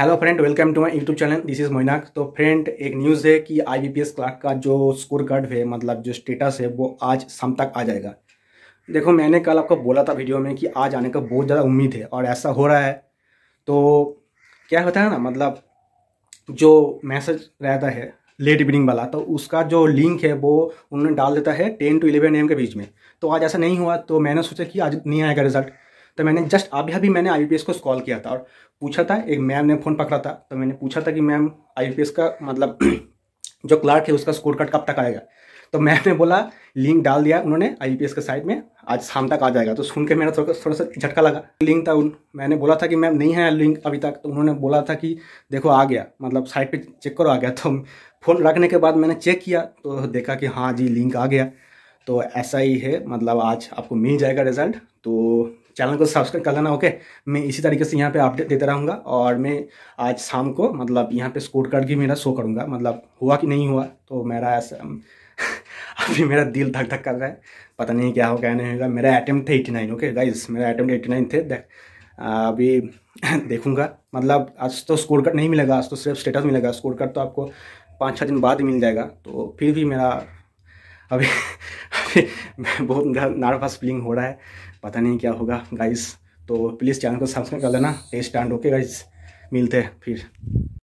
hello friend welcome to my YouTube channel this is Moinak तो friend एक news है कि आईबीपीएस क्लार्क का जो स्कोर कार्ड है मतलब जो स्टेटस है वो आज शाम तक आ जाएगा देखो मैंने कल आपको बोला था वीडियो में कि आज आने का बहुत ज़्यादा उम्मीद है और ऐसा हो रहा है तो क्या होता है ना मतलब जो मैसेज रहता है लेट इवनिंग वाला तो उसका जो लिंक है वो उन्होंने डाल देता है टेन टू इलेवन एम के बीच में तो आज ऐसा नहीं हुआ तो मैंने सोचा कि आज नहीं आएगा रिजल्ट तो मैंने जस्ट अभी अभी मैंने आई को कॉल किया था और पूछा था एक मैम ने फ़ोन पकड़ा था तो मैंने पूछा था कि मैम आई का मतलब जो क्लार्क है उसका स्कोर कार्ड कब तक आएगा तो मैम ने बोला लिंक डाल दिया उन्होंने आई के साइड में आज शाम तक आ जाएगा तो सुन के मेरा थोड़ा थोड़ा सा झटका लगा लिंक था उन मैंने बोला था कि मैम नहीं है लिंक अभी तक तो उन्होंने बोला था कि देखो आ गया मतलब साइट पे चेक करो आ गया तो फ़ोन रखने के बाद मैंने चेक किया तो देखा कि हाँ जी लिंक आ गया तो ऐसा ही है मतलब आज आपको मिल जाएगा रिजल्ट तो चैनल को सब्सक्राइब कर लेना ओके मैं इसी तरीके से यहाँ पे अपडेट देता रहूँगा और मैं आज शाम को मतलब यहाँ पे स्कोर कार्ड भी मेरा शो करूँगा मतलब हुआ कि नहीं हुआ तो मेरा ऐसा अभी मेरा दिल धक धक कर रहा है पता नहीं क्या हो क्या नहीं होगा मेरा अटैम्प्ट थे एटी नाइन ओके गाइज मेरा अटैम्प्ट एटी नाइन थे अभी देखूँगा मतलब आज तो स्कोर कार्ड नहीं मिलेगा आज तो सिर्फ स्टेटस मिलेगा स्कोर कार्ड तो आपको पाँच छः दिन बाद मिल जाएगा तो फिर भी मेरा अभी अभी बहुत नर्वस फीलिंग हो रहा है पता नहीं क्या होगा गाइस तो प्लीज़ चैनल को सब्सक्राइब कर लेना स्टैंड ओके गाइस मिलते हैं फिर